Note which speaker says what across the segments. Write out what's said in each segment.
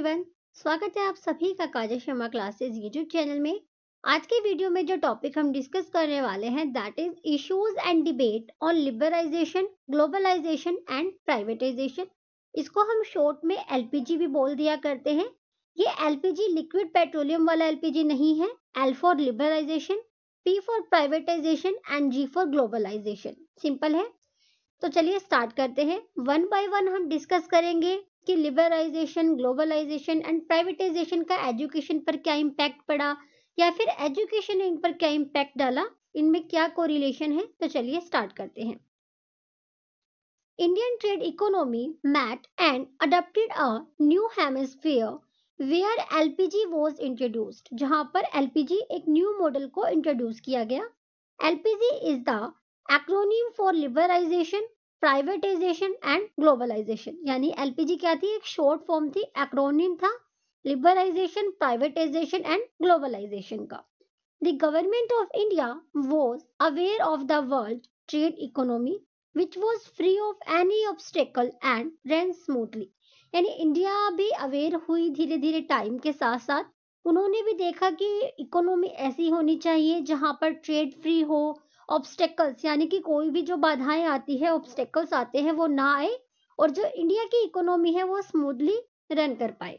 Speaker 1: Everyone स्वागत है आप सभी का Kajal Sharma classes YouTube channel में आज के वीडियो में जो टॉपिक हम डिस्कस करने वाले हैं that is issues and debate on liberalisation globalisation and privatisation इसको हम शॉर्ट में एलपीजी भी बोल दिया करते हैं ये एलपीजी लिक्विड पेट्रोलियम वाला एलपीजी नहीं है L for liberalisation P for privatisation and G for globalisation simple है तो चलिए स्टार्ट करते हैं वन बाय वन हम डिस्कस करेंगे कि लिबरलाइजेशन ग्लोबलाइजेशन एंड प्राइवेटाइजेशन का एजुकेशन पर क्या इम्पैक्ट पड़ा या फिर एजुकेशन पर क्या इम्पैक्ट डाला इनमें क्या कोरिलेशन है तो चलिए स्टार्ट करते हैं Indian trade economy met and adopted a new hemisphere where LPG was introduced जहां पर LPG एक न्यू मॉडल को इंट्रोड्यूस किया गया LPG is the acronym for liberalisation privatisation and globalisation यानी एलपीजी क्या थी एक शॉर्ट फॉर्म थी एक्रोनिम था लिबरलाइजेशन प्राइवेटाइजेशन एंड ग्लोबलाइजेशन का the government of India was aware of the world trade economy which was free of any obstacle and run smoothly यानी India भी aware हुई धीरे धीरे टाइम के साथ साथ उन्होंने भी देखा कि इकोनॉमी ऐसी होनी चाहिए जहां पर ट्रेड फ्री हो ऑब्स्टेकल्स यानी कि कोई भी जो बाधाएं आती है ऑब्स्टेकल्स आते हैं वो ना आए और जो इंडिया की इकोनॉमी है वो स्मूथली रन कर पाए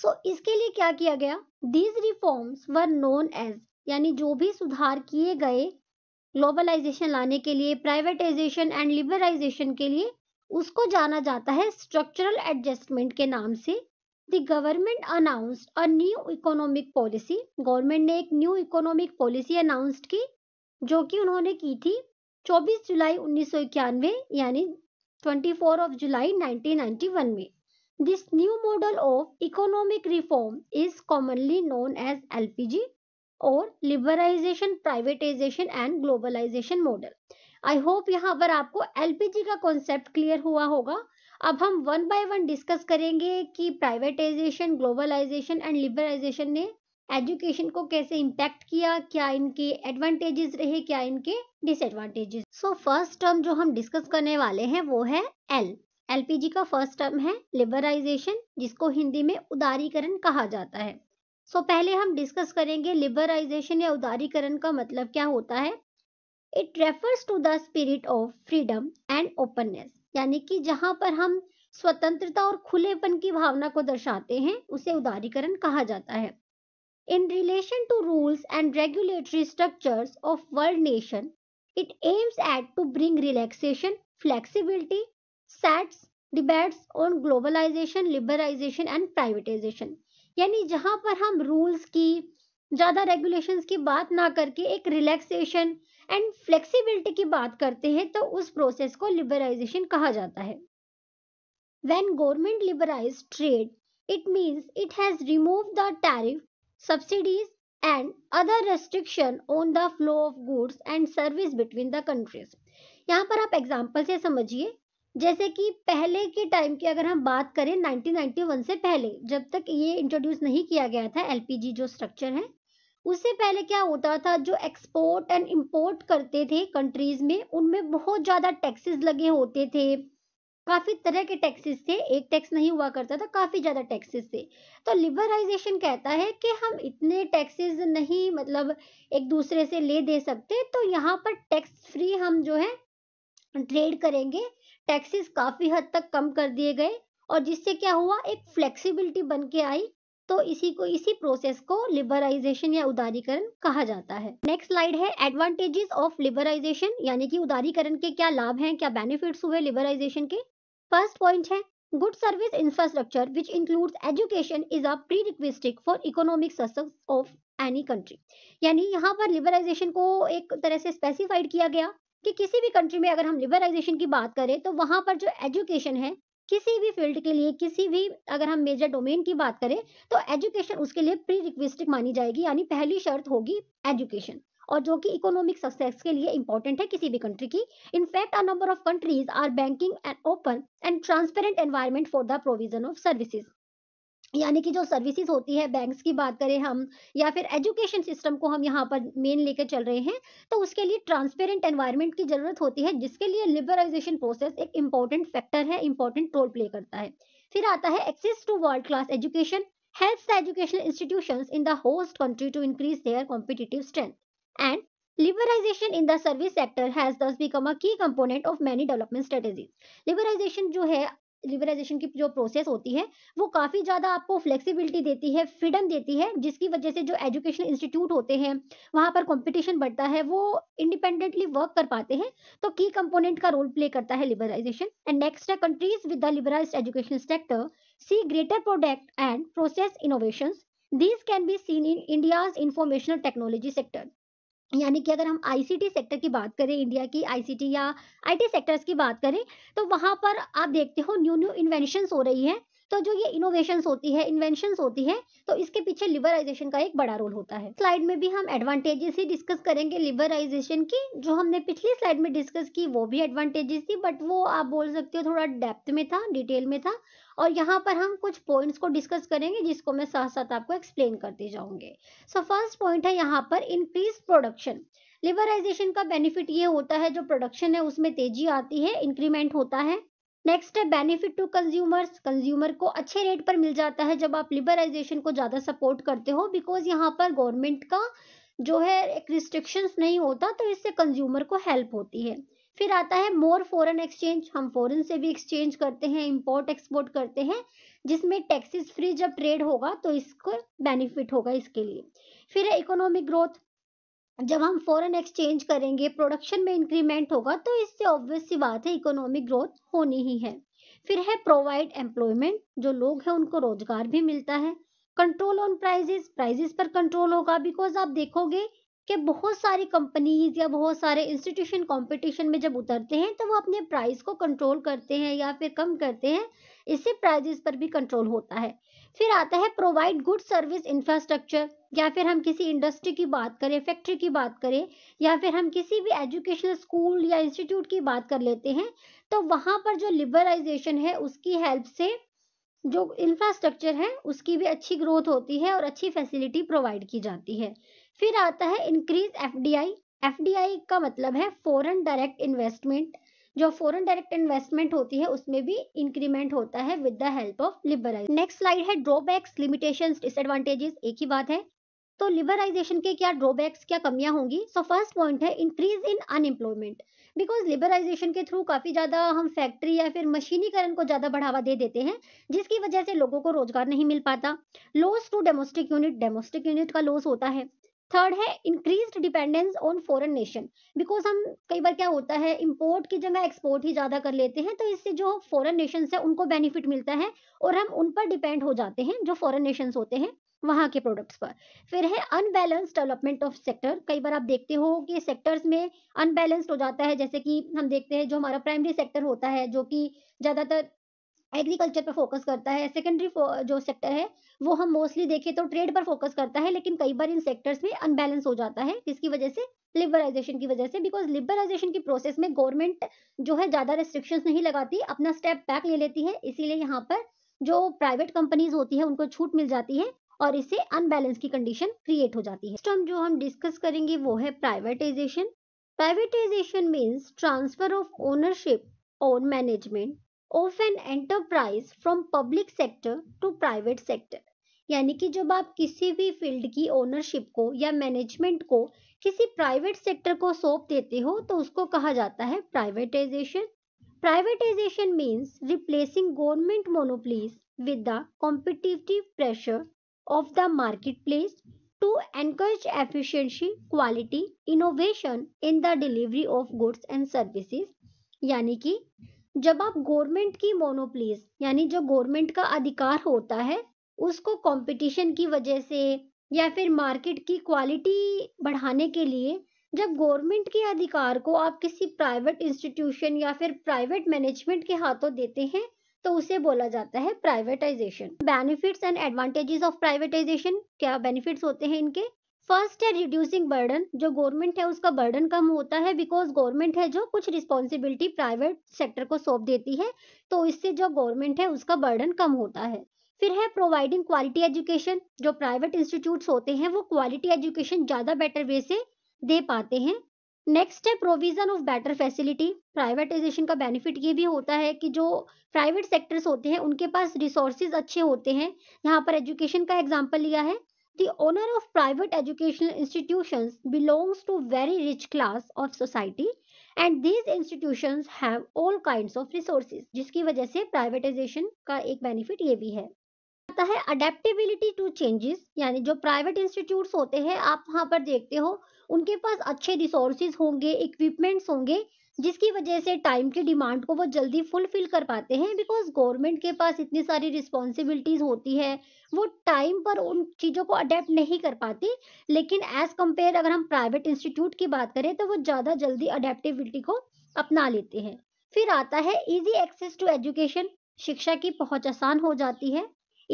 Speaker 1: सो so, इसके लिए क्या किया गया these reforms were known as यानी जो भी सुधार किए गए ग्लोबलाइजेशन लाने के लिए प्राइवेटाइजेशन एंड लिबरलाइजेशन के लिए उसको जाना जाता है स्ट्रक्चरल एडजस्टमेंट के नाम से the government announced a new economic policy government ने एक न्यू इकोनॉमिक पॉलिसी अनाउंस्ड की जो कि उन्होंने की थी 24 जुलाई उन्नीस यानी 24 ऑफ जुलाई 1991 में this new model of economic reform is commonly known as LPG और liberalisation privatisation and globalisation model I hope यहाँ पर आपको एलपीजी का कॉन्सेप्ट क्लियर हुआ होगा अब हम वन बाय वन डिस्कस करेंगे कि प्राइवेटाइजेशन ग्लोबलाइजेशन एंड लिबराइजेशन ने एजुकेशन को कैसे इम्पैक्ट किया क्या इनके एडवांटेजेस रहे क्या इनके डिसएडवांटेजेस सो फर्स्ट टर्म जो हम डिस्कस करने वाले हैं वो है एल एलपीजी का फर्स्ट टर्म है लिबराइजेशन जिसको हिंदी में उदारीकरण कहा जाता है सो so, पहले हम डिस्कस करेंगे लिबराइजेशन या उदारीकरण का मतलब क्या होता है it refers to the spirit of freedom and openness यानी कि जहां पर हम स्वतंत्रता और खुलेपन की भावना को दर्शाते हैं उसे उदारीकरण कहा जाता है In relation to rules and regulatory structures of world nation, it aims at to bring relaxation, flexibility, sets debates on globalisation liberalisation and privatisation यानी जहाँ पर हम रूल्स की ज़्यादा रेगुलेशंस की बात ना करके एक रिलैक्सेशन एंड फ्लेक्सिबिलिटी की बात करते हैं तो उस प्रोसेस को लिबराइजेशन कहा जाता है when government liberalize trade it means it has removed the tariff subsidies and other restriction on the flow of goods and service between the countries यहाँ पर आप एग्जाम्पल से समझिए जैसे कि पहले के टाइम की अगर हम बात करें 1991 से पहले जब तक ये इंट्रोड्यूस नहीं किया गया था एलपीजी जो स्ट्रक्चर है उससे पहले क्या होता था जो एक्सपोर्ट एंड इंपोर्ट करते थे कंट्रीज में उनमें बहुत ज़्यादा टैक्सेस लगे होते थे काफ़ी तरह के टैक्सेस थे एक टैक्स नहीं हुआ करता था काफ़ी ज़्यादा टैक्सेस थे तो लिबराइजेशन कहता है कि हम इतने टैक्सेस नहीं मतलब एक दूसरे से ले दे सकते तो यहाँ पर टैक्स फ्री हम जो है ट्रेड करेंगे टैक्सेस काफ़ी हद तक कम कर दिए गए और जिससे क्या हुआ एक फ्लेक्सिबिलिटी बन के आई तो इसी को इसी प्रोसेस को लिबराइजेशन या उदारीकरण कहा जाता है नेक्स्ट स्लाइड है एडवांटेजेस ऑफ लिबराइजेशन यानी कि उदारीकरण के क्या लाभ हैं क्या बेनिफिट्स हुए लिबराइजेशन के फर्स्ट पॉइंट है good service infrastructure which includes education is a prerequisite for economic success of any country यानी यहाँ पर लिबरलाइजेशन को एक तरह से स्पेसिफाइड किया गया कि किसी भी कंट्री में अगर हम लिबराइजेशन की बात करें तो वहां पर जो एजुकेशन है किसी भी फील्ड के लिए किसी भी अगर हम मेजर डोमेन की बात करें तो एजुकेशन उसके लिए प्री मानी जाएगी यानी पहली शर्त होगी एजुकेशन और जो कि इकोनॉमिक सक्सेस के लिए इंपॉर्टेंट है किसी भी कंट्री की in fact a number of countries are banking and open and transparent environment for the provision of services यानी कि जो सर्विसेज होती है बैंक्स की बात करें हम या फिर एजुकेशन सिस्टम को हम यहाँ पर मेन लेकर चल रहे हैं तो उसके लिए ट्रांसपेरेंट एनवायरनमेंट की ज़रूरत होती है जिसके लिए लिबरलाइजेशन प्रोसेस एक इम्पॉर्टेंट फैक्टर है इम्पॉर्टेंट रोल प्ले करता है फिर आता है access to world class education help the educational institution in the host country to increase their competitive strength and Liberalization in the service sector has thus become a key component of many development strategies. Liberalization जो है liberalisation की जो process होती है वो काफ़ी ज़्यादा आपको फ्लेक्सिबिलिटी देती है फ्रीडम देती है जिसकी वजह से जो एजुकेशनल इंस्टीट्यूट होते हैं वहां पर कंपटीशन बढ़ता है वो इंडिपेंडेंटली वर्क कर पाते हैं तो की कंपोनेंट का रोल प्ले करता है लिबराइजेशन एंड नेक्स्ट है countries with the liberalise education sector see greater product and process innovation These can be seen in India's informational technology sector यानी कि अगर हम आईसीटी सेक्टर की बात करें इंडिया की आईसीटी या आईटी सेक्टर्स की बात करें तो वहां पर आप देखते हो न्यू न्यू इन्वेंशन हो रही हैं तो जो ये इनोवेशन होती है इन्वेंशन होती है तो इसके पीछे लिबराइजेशन का एक बड़ा रोल होता है स्लाइड में भी हम एडवांटेजेस ही डिस्कस करेंगे लिबराइजेशन की जो हमने पिछली स्लाइड में डिस्कस की वो भी एडवांटेजेस थी बट वो आप बोल सकते हो थोड़ा डेप्थ में था डिटेल में था और यहाँ पर हम कुछ पॉइंट्स को डिस्कस करेंगे जिसको मैं साथ साथ आपको एक्सप्लेन करते जाऊंगे सो फर्स्ट पॉइंट है यहाँ पर इंक्रीज प्रोडक्शन लिबराइजेशन का बेनिफिट ये होता है जो प्रोडक्शन है उसमें तेजी आती है इंक्रीमेंट होता है नेक्स्ट है बेनिफिट टू कंज्यूमर्स कंज्यूमर को अच्छे रेट पर मिल जाता है जब आप लिबरलाइजेशन को ज़्यादा सपोर्ट करते हो बिकॉज यहाँ पर गवर्नमेंट का जो है एक रिस्ट्रिक्शन नहीं होता तो इससे कंज्यूमर को हेल्प होती है फिर आता है मोर फॉरेन एक्सचेंज हम फॉरेन से भी एक्सचेंज करते हैं इंपोर्ट एक्सपोर्ट करते हैं जिसमें टैक्सेस फ्री जब ट्रेड होगा तो इसको बेनिफिट होगा इसके लिए फिर है इकोनॉमिक ग्रोथ जब हम फॉरेन एक्सचेंज करेंगे प्रोडक्शन में इंक्रीमेंट होगा तो इससे ऑब्वियस सी बात है इकोनॉमिक ग्रोथ होनी ही है फिर है प्रोवाइड एम्प्लॉयमेंट जो लोग हैं उनको रोजगार भी मिलता है कंट्रोल ऑन प्राइजेस प्राइजेस पर कंट्रोल होगा बिकॉज आप देखोगे कि बहुत सारी कंपनीज या बहुत सारे इंस्टीट्यूशन कंपटीशन में जब उतरते हैं तो वो अपने प्राइस को कंट्रोल करते हैं या फिर कम करते हैं इससे प्राइजेस पर भी कंट्रोल होता है फिर आता है प्रोवाइड गुड सर्विस इंफ्रास्ट्रक्चर या फिर हम किसी इंडस्ट्री की बात करें फैक्ट्री की बात करें या फिर हम किसी भी एजुकेशनल स्कूल या इंस्टीट्यूट की बात कर लेते हैं तो वहां पर जो लिबरलाइजेशन है उसकी हेल्प से जो इंफ्रास्ट्रक्चर है उसकी भी अच्छी ग्रोथ होती है और अच्छी फैसिलिटी प्रोवाइड की जाती है फिर आता है increase F D I F D I का मतलब है फॉरेन डायरेक्ट इन्वेस्टमेंट जो फॉरेन डायरेक्ट इन्वेस्टमेंट होती है उसमें भी इंक्रीमेंट होता है with the help of liberalise next slide है ड्रॉबैक्स लिमिटेशन डिसएडवांटेजेस एक ही बात है तो लिबराइजेशन के क्या ड्रॉबैक्स क्या कमियां होंगी सो फर्स्ट पॉइंट है increase in unemployment because liberalisation के थ्रू काफ़ी ज़्यादा हम फैक्ट्री या फिर मशीनीकरण को ज़्यादा बढ़ावा दे देते हैं जिसकी वजह से लोगों को रोजगार नहीं मिल पाता loss to domestic unit domestic unit का लॉस होता है थर्ड है increase dependence on foreign nation because हम कई बार क्या होता है इम्पोर्ट की जगह एक्सपोर्ट ही ज़्यादा कर लेते हैं तो इससे जो फॉरेन नेशन है उनको बेनिफिट मिलता है और हम उन पर डिपेंड हो जाते हैं जो फॉरेन नेशंस होते हैं वहां के प्रोडक्ट्स पर फिर है अनबैलेंस डेवलपमेंट ऑफ सेक्टर कई बार आप देखते हो कि सेक्टर्स में अनबैलेंस्ड हो जाता है जैसे कि हम देखते हैं जो हमारा प्राइमरी सेक्टर होता है जो कि ज़्यादातर एग्रीकल्चर पर फोकस करता है सेकेंडरी जो सेक्टर है वो हम मोस्टली देखें तो ट्रेड पर फोकस करता है लेकिन कई बार इन सेक्टर्स में अनबैलेंस हो जाता है जिसकी वजह से लिबरलाइजेशन की वजह से बिकॉज लिबरलाइजेशन की प्रोसेस में गवर्नमेंट जो है ज़्यादा रेस्ट्रिक्शन नहीं लगाती अपना स्टेप बैक ले लेती है इसीलिए यहाँ पर जो प्राइवेट कंपनीज होती है उनको छूट मिल जाती है और इससे अनबैलेंस की कंडीशन क्रिएट हो जाती है जो हम डिस्कस करेंगे वो है privatisation privatisation means transfer of ownership और management of an enterprise from public sector to private sector यानी कि जब आप किसी भी फील्ड की ओनरशिप को या मैनेजमेंट को किसी प्राइवेट सेक्टर को सौंप देते हो तो उसको कहा जाता है privatisation privatisation means replacing government monopolies with the competitive pressure of the market place to encourage efficiency, quality innovation in the delivery of goods and services यानी कि जब आप गवर्नमेंट की मोनोप्लीज यानी जो गवर्नमेंट का अधिकार होता है उसको कंपटीशन की वजह से या फिर मार्केट की क्वालिटी बढ़ाने के लिए जब गवर्नमेंट के अधिकार को आप किसी प्राइवेट इंस्टीट्यूशन या फिर प्राइवेट मैनेजमेंट के हाथों देते हैं तो उसे बोला जाता है privatisation benefits and advantages of privatisation क्या बेनिफिट्स होते हैं इनके फर्स्ट है रिड्यूसिंग बर्डन जो गवर्नमेंट है उसका बर्डन कम होता है बिकॉज गवर्नमेंट है जो कुछ रिस्पॉन्सिबिलिटी प्राइवेट सेक्टर को सौंप देती है तो इससे जो गवर्नमेंट है उसका बर्डन कम होता है फिर है प्रोवाइडिंग क्वालिटी एजुकेशन जो प्राइवेट इंस्टीट्यूट होते हैं वो क्वालिटी एजुकेशन ज़्यादा बेटर वे से दे पाते हैं नेक्स्ट है provision of better facility privatisation का बेनिफिट ये भी होता है कि जो प्राइवेट सेक्टर्स होते हैं उनके पास रिसोर्सेज अच्छे होते हैं यहाँ पर एजुकेशन का एग्जाम्पल लिया है The owner of private educational institutions belongs to very rich class of society and these institution have all kind of resources जिसकी वजह से प्राइवेटाइजेशन का एक बेनिफिट ये भी है आता है अडेप्टेबिलिटी टू चेंजेस यानी जो प्राइवेट इंस्टीट्यूट होते हैं आप वहाँ पर देखते हो उनके पास अच्छे रिसोर्सेज होंगे इक्विपमेंट्स होंगे जिसकी वजह से टाइम की डिमांड को वो जल्दी फुलफिल कर पाते हैं बिकॉज गवर्नमेंट के पास इतनी सारी रिस्पॉन्सिबिलिटीज़ होती है वो टाइम पर उन चीज़ों को अडेप्ट नहीं कर पाती लेकिन एज़ कम्पेयर अगर हम प्राइवेट इंस्टीट्यूट की बात करें तो वो ज़्यादा जल्दी अडेप्टिबिलिटी को अपना लेते हैं फिर आता है इजी एक्सेस टू एजुकेशन शिक्षा की पहुंच आसान हो जाती है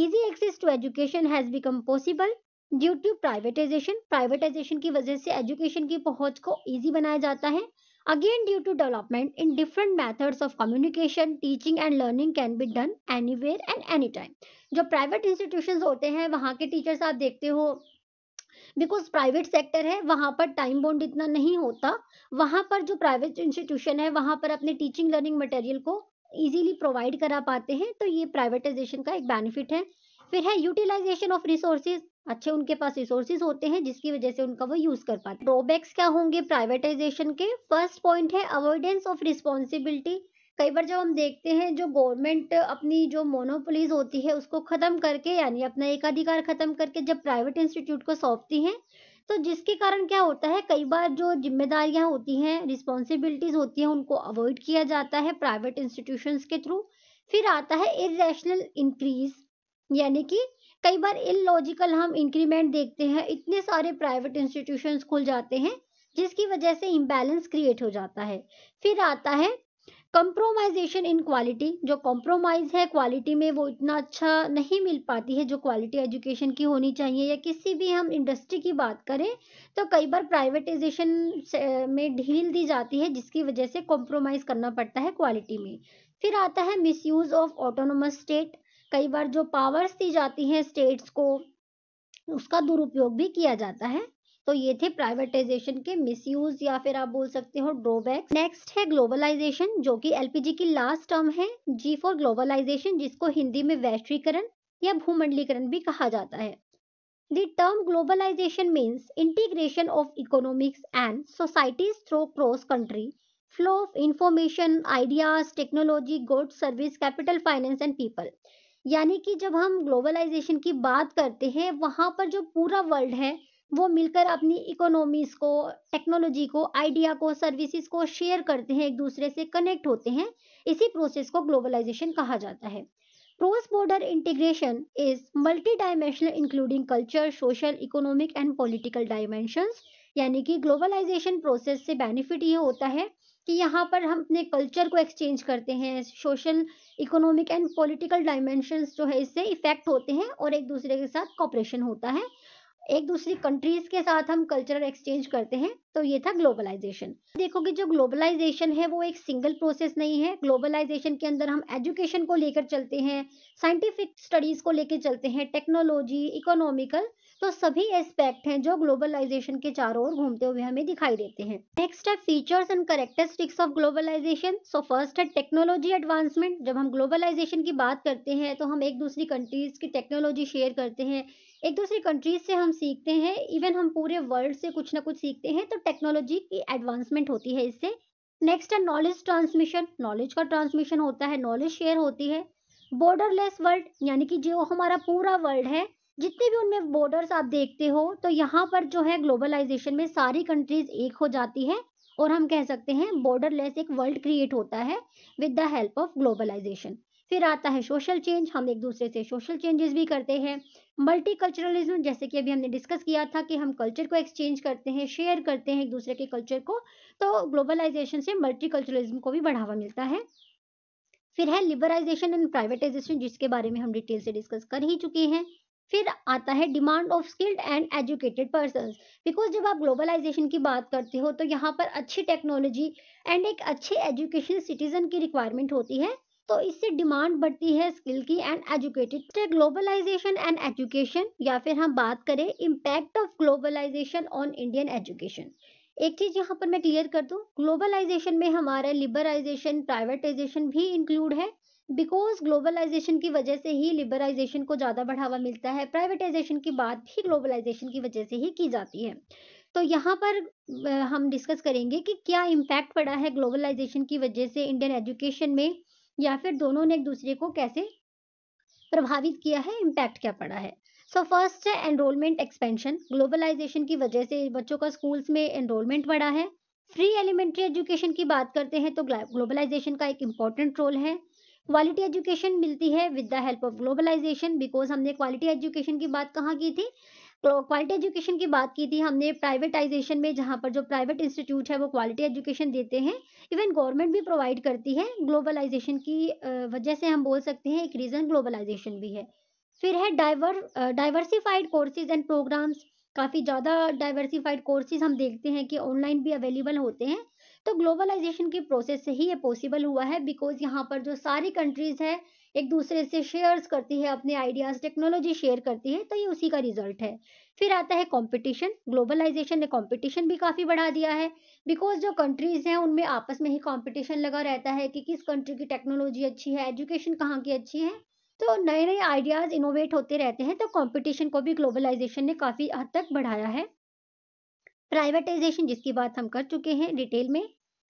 Speaker 1: easy access to education has become possible due to privatisation privatisation की वजह से एजुकेशन की पहुंच को इजी बनाया जाता है Again, due to development in different methods of communication, teaching and learning can be done anywhere and anytime. जो प्राइवेट इंस्टीट्यूशन होते हैं वहाँ के टीचर्स आप देखते हो बिकॉज प्राइवेट सेक्टर है वहाँ पर टाइम बॉन्ड इतना नहीं होता वहाँ पर जो प्राइवेट इंस्टीट्यूशन है वहाँ पर अपने टीचिंग लर्निंग मटेरियल को इजीली प्रोवाइड करा पाते हैं तो ये प्राइवेटाइजेशन का एक बेनिफिट है फिर है यूटिलाइजेशन ऑफ रिसोर्सेज अच्छे उनके पास रिसोर्सेज होते हैं जिसकी वजह से उनका वो यूज कर पाते ड्रॉबैक्स क्या होंगे प्राइवेटाइजेशन के फर्स्ट पॉइंट है अवॉइडेंस ऑफ रिस्पॉन्सिबिलिटी कई बार जब हम देखते हैं जो गवर्नमेंट अपनी जो मोनोपोलीज होती है उसको ख़त्म करके यानी अपना एकाधिकार ख़त्म करके जब प्राइवेट इंस्टीट्यूट को सौंपती हैं तो जिसके कारण क्या होता है कई बार जो जिम्मेदारियां होती हैं रिस्पॉन्सिबिलिटीज़ होती हैं उनको अवॉइड किया जाता है प्राइवेट इंस्टीट्यूशंस के थ्रू फिर आता है इेशनल इंक्रीज यानी कि कई बार इलॉजिकल हम इंक्रीमेंट देखते हैं इतने सारे प्राइवेट इंस्टीट्यूशंस खुल जाते हैं जिसकी वजह से इम्बैलेंस क्रिएट हो जाता है फिर आता है कंप्रोमाइजेशन इन क्वालिटी जो कॉम्प्रोमाइज है क्वालिटी में वो इतना अच्छा नहीं मिल पाती है जो क्वालिटी एजुकेशन की होनी चाहिए या किसी भी हम इंडस्ट्री की बात करें तो कई बार प्राइवेटाइजेशन में ढील दी जाती है जिसकी वजह से कॉम्प्रोमाइज़ करना पड़ता है क्वालिटी में फिर आता है मिसयूज ऑफ ऑटोनोमस स्टेट कई बार जो पावर्स दी जाती हैं स्टेट्स को उसका दुरुपयोग भी किया जाता है तो ये थे प्राइवेटाइजेशन के मिसयूज या फिर आप बोल सकते हो ड्रॉबैक नेक्स्ट है ग्लोबलाइजेशन जो कि एलपीजी की लास्ट टर्म है जी फॉर ग्लोबलाइजेशन जिसको हिंदी में वैश्वीकरण या भूमंडलीकरण भी कहा जाता है The term globalization means integration of economics and societies through cross country flow of information, ideas, technology, goods, service, capital, finance and people. यानी कि जब हम ग्लोबलाइजेशन की बात करते हैं वहाँ पर जो पूरा वर्ल्ड है वो मिलकर अपनी इकोनॉमीज को टेक्नोलॉजी को आइडिया को सर्विसेज को शेयर करते हैं एक दूसरे से कनेक्ट होते हैं इसी प्रोसेस को ग्लोबलाइजेशन कहा जाता है cross border integration is multi dimensional including culture social economic and political dimensions यानी कि ग्लोबलाइजेशन प्रोसेस से बेनिफिट ये होता है कि यहाँ पर हम अपने कल्चर को एक्सचेंज करते हैं social economic and political dimensions जो है इससे इफेक्ट होते हैं और एक दूसरे के साथ कॉपरेशन होता है एक दूसरी कंट्रीज के साथ हम कल्चरल एक्सचेंज करते हैं तो ये था ग्लोबलाइजेशन देखो कि जो ग्लोबलाइजेशन है वो एक सिंगल प्रोसेस नहीं है ग्लोबलाइजेशन के अंदर हम एजुकेशन को लेकर चलते हैं साइंटिफिक स्टडीज को लेकर चलते हैं टेक्नोलॉजी इकोनॉमिकल तो सभी एस्पेक्ट हैं जो ग्लोबलाइजेशन के चारों ओर घूमते हुए हमें दिखाई देते हैं नेक्स्ट है features and characteristics of globalisation so first है टेक्नोलॉजी एडवांसमेंट जब हम ग्लोबलाइजेशन की बात करते हैं तो हम एक दूसरी कंट्रीज की टेक्नोलॉजी शेयर करते हैं एक दूसरी कंट्रीज से हम सीखते हैं इवन हम पूरे वर्ल्ड से कुछ ना कुछ सीखते हैं तो टेक्नोलॉजी की एडवांसमेंट होती है इससे नेक्स्ट है नॉलेज ट्रांसमिशन नॉलेज का ट्रांसमिशन होता है नॉलेज शेयर होती है बॉर्डरलेस वर्ल्ड यानी कि जो हमारा पूरा वर्ल्ड है जितने भी उनमें बॉर्डर्स आप देखते हो तो यहाँ पर जो है ग्लोबलाइजेशन में सारी कंट्रीज एक हो जाती है और हम कह सकते हैं बॉर्डरलेस एक वर्ल्ड क्रिएट होता है with the help of globalisation फिर आता है सोशल चेंज हम एक दूसरे से सोशल चेंजेस भी करते हैं मल्टीकल्चरलिज्म जैसे कि अभी हमने डिस्कस किया था कि हम कल्चर को एक्सचेंज करते हैं शेयर करते हैं एक दूसरे के कल्चर को तो ग्लोबलाइजेशन से मल्टीकल्चरलिज्म को भी बढ़ावा मिलता है फिर है लिबराइजेशन एंड प्राइवेटाइजेशन जिसके बारे में हम डिटेल से डिस्कस कर ही चुके हैं फिर आता है demand of skilled and educated person because जब आप ग्लोबलाइजेशन की बात करते हो तो यहाँ पर अच्छी टेक्नोलॉजी एंड एक अच्छे एजुकेशन सिटीजन की रिक्वायरमेंट होती है तो इससे डिमांड बढ़ती है स्किल की and educated globalisation and education या फिर हम बात करें impact of globalisation on Indian education एक चीज यहाँ पर मैं क्लियर कर दू ग्लोबलाइजेशन में हमारा लिबराइजेशन प्राइवेटाइजेशन भी इंक्लूड है बिकॉज ग्लोबलाइजेशन की वजह से ही लिबराइजेशन को ज़्यादा बढ़ावा मिलता है प्राइवेटाइजेशन की बात भी ग्लोबलाइजेशन की वजह से ही की जाती है तो यहाँ पर हम डिस्कस करेंगे कि क्या इम्पैक्ट पड़ा है ग्लोबलाइजेशन की वजह से इंडियन एजुकेशन में या फिर दोनों ने एक दूसरे को कैसे प्रभावित किया है इम्पैक्ट क्या पड़ा है सो फर्स्ट है एनरोलमेंट एक्सपेंशन ग्लोबलाइजेशन की वजह से बच्चों का स्कूल्स में एनरोलमेंट बढ़ा है फ्री एलिमेंट्री एजुकेशन की बात करते हैं तो ग्लोबलाइजेशन का एक इम्पॉर्टेंट रोल है क्वालिटी एजुकेशन मिलती है with the help of globalisation because हमने क्वालिटी एजुकेशन की बात कहाँ की थी क्वालिटी एजुकेशन की बात की थी हमने प्राइवेटाइजेशन में जहाँ पर जो प्राइवेट इंस्टीट्यूट है वो क्वालिटी एजुकेशन देते हैं इवन गवर्नमेंट भी प्रोवाइड करती है ग्लोबलाइजेशन की वजह से हम बोल सकते हैं एक रीज़न ग्लोबलाइजेशन भी है फिर है diver diversified courses and programmes काफ़ी ज़्यादा डाइवर्सिफाइड कोर्सेज हम देखते हैं कि ऑनलाइन भी अवेलेबल होते हैं तो ग्लोबलाइजेशन की प्रोसेस से ही ये पॉसिबल हुआ है बिकॉज यहाँ पर जो सारी कंट्रीज है एक दूसरे से शेयर्स करती है अपने आइडियाज टेक्नोलॉजी शेयर करती है तो ये उसी का रिजल्ट है फिर आता है कंपटीशन ग्लोबलाइजेशन ने कंपटीशन भी काफ़ी बढ़ा दिया है बिकॉज जो कंट्रीज़ हैं उनमें आपस में ही कंपटीशन लगा रहता है कि किस कंट्री की टेक्नोलॉजी अच्छी है एजुकेशन कहाँ की अच्छी है तो नए नए आइडियाज़ इनोवेट होते रहते हैं तो कॉम्पिटिशन को भी ग्लोबलाइजेशन ने काफ़ी हद तक बढ़ाया है प्राइवेटाइजेशन जिसकी बात हम कर चुके हैं डिटेल में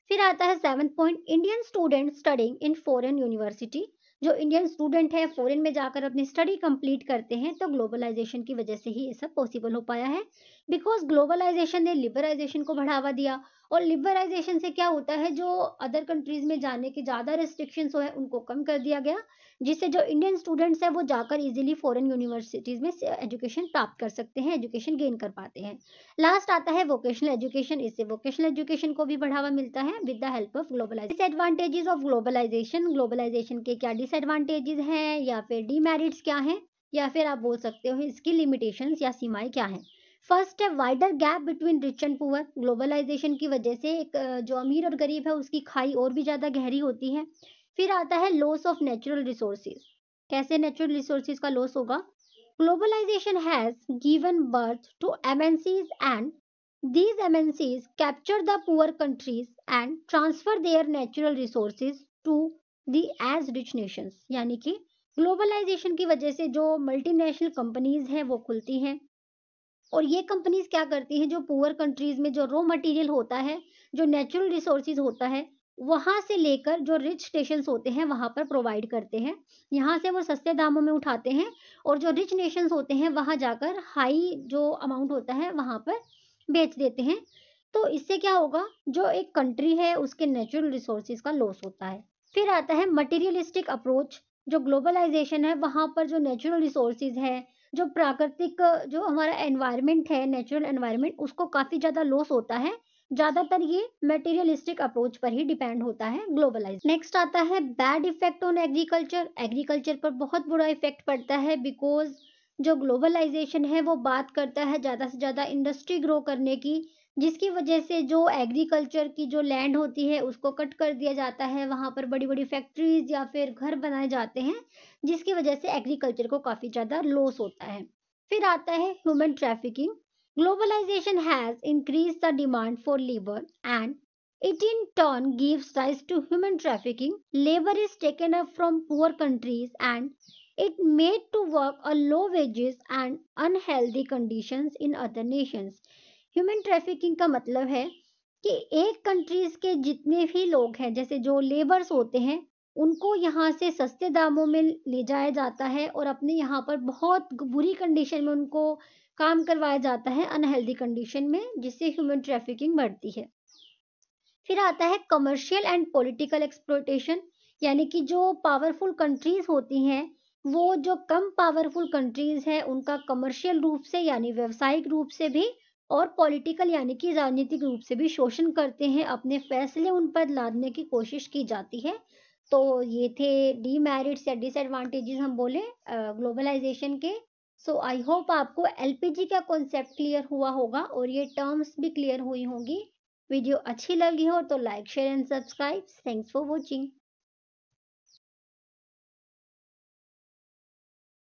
Speaker 1: फिर आता है seven point Indian student studying in foreign university जो इंडियन स्टूडेंट है फॉरेन में जाकर अपनी स्टडी कंप्लीट करते हैं तो ग्लोबलाइजेशन की वजह से ही ये सब पॉसिबल हो पाया है बिकॉज ग्लोबलाइजेशन ने लिबराइजेशन को बढ़ावा दिया और लिबराइजेशन से क्या होता है जो अदर कंट्रीज में जाने के ज़्यादा रेस्ट्रिक्शन है उनको कम कर दिया गया जिससे जो इंडियन स्टूडेंट्स हैं वो जाकर इजीली फॉरेन यूनिवर्सिटीज़ में एजुकेशन प्राप्त कर सकते हैं एजुकेशन गेन कर पाते हैं लास्ट आता है वोकेशनल एजुकेशन इससे वोकेशनल एजुकेशन को भी बढ़ावा मिलता है with the help of globalisation disadvantages of globalisation globalisation के क्या डिसएडवांटेजेस हैं या फिर डीमेरिट्स क्या हैं या फिर आप बोल सकते हो इसकी लिमिटेशंस या सीमाएं क्या हैं फर्स्ट है wider gap between rich and poor globalisation की वजह से एक जो अमीर और गरीब है उसकी खाई और भी ज़्यादा गहरी होती है फिर आता है लॉस ऑफ नेचुरल रिसोर्सेज कैसे नेचुरल रिसोर्सेज का लॉस होगा globalisation has given birth to MNCs and these MNCs capture the poor countries and transfer their natural resources to the as rich nations यानी कि ग्लोबलाइजेशन की वजह से जो multinational companies हैं वो खुलती हैं और ये कंपनीज क्या करती हैं जो पुअर कंट्रीज में जो रॉ मटेरियल होता है जो नेचुरल रिसोर्सिस होता है वहां से लेकर जो रिच स्टेशन होते हैं वहां पर प्रोवाइड करते हैं यहाँ से वो सस्ते दामों में उठाते हैं और जो रिच नेशंस होते हैं वहां जाकर हाई जो अमाउंट होता है वहां पर बेच देते हैं तो इससे क्या होगा जो एक कंट्री है उसके नेचुरल रिसोर्सिस का लॉस होता है फिर आता है मटेरियलिस्टिक अप्रोच जो ग्लोबलाइजेशन है वहां पर जो नेचुरल रिसोर्सिस है जो प्राकृतिक जो हमारा एनवायरनमेंट है नेचुरल एनवायरनमेंट उसको काफ़ी ज़्यादा लॉस होता है ज़्यादातर ये मटेरियलिस्टिक अप्रोच पर ही डिपेंड होता है ग्लोबलाइज नेक्स्ट आता है bad effect on agriculture agriculture पर बहुत बुरा इफेक्ट पड़ता है बिकॉज जो ग्लोबलाइजेशन है वो बात करता है ज़्यादा से ज़्यादा इंडस्ट्री ग्रो करने की जिसकी वजह से जो एग्रीकल्चर की जो लैंड होती है उसको कट कर दिया जाता है वहां पर बड़ी बड़ी फैक्ट्रीज या फिर घर बनाए जाते हैं जिसकी वजह से एग्रीकल्चर को काफी ज्यादा लॉस होता है फिर आता है human trafficking globalisation has increase the demand for labour and it in turn give rise to human trafficking labour is taken up from poor countries and it made to work a low wages and unhealthy conditions in other nations human trafficking का मतलब है कि एक countries के जितने भी लोग हैं जैसे जो लेबर्स होते हैं उनको यहाँ से सस्ते दामों में ले जाया जाता है और अपने यहाँ पर बहुत बुरी कंडीशन में उनको काम करवाया जाता है अनहेल्दी कंडीशन में जिससे ह्यूमन ट्रैफिकिंग बढ़ती है फिर आता है कमर्शियल एंड पॉलिटिकल एक्सप्लोटेशन यानी कि जो पावरफुल कंट्रीज होती हैं वो जो कम पावरफुल कंट्रीज हैं उनका कमर्शियल रूप से यानी व्यवसायिक रूप से भी और पॉलिटिकल यानी कि राजनीतिक रूप से भी शोषण करते हैं अपने फैसले उन पर लादने की कोशिश की जाती है तो ये थे डीमेरिट्स या डिसएडवांटेजेस हम बोले ग्लोबलाइजेशन के सो आई होप आपको एलपीजी का कॉन्सेप्ट क्लियर हुआ होगा और ये टर्म्स भी क्लियर हुई होंगी वीडियो अच्छी लगी हो तो like share and subscribe thanks for watching